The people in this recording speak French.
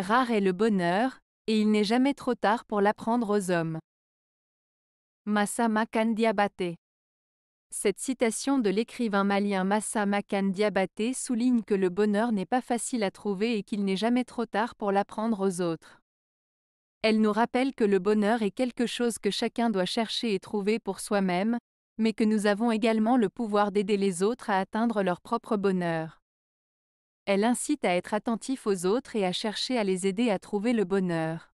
Rare est le bonheur, et il n'est jamais trop tard pour l'apprendre aux hommes. Makan Diabaté. Cette citation de l'écrivain malien makan Diabaté souligne que le bonheur n'est pas facile à trouver et qu'il n'est jamais trop tard pour l'apprendre aux autres. Elle nous rappelle que le bonheur est quelque chose que chacun doit chercher et trouver pour soi-même, mais que nous avons également le pouvoir d'aider les autres à atteindre leur propre bonheur. Elle incite à être attentif aux autres et à chercher à les aider à trouver le bonheur.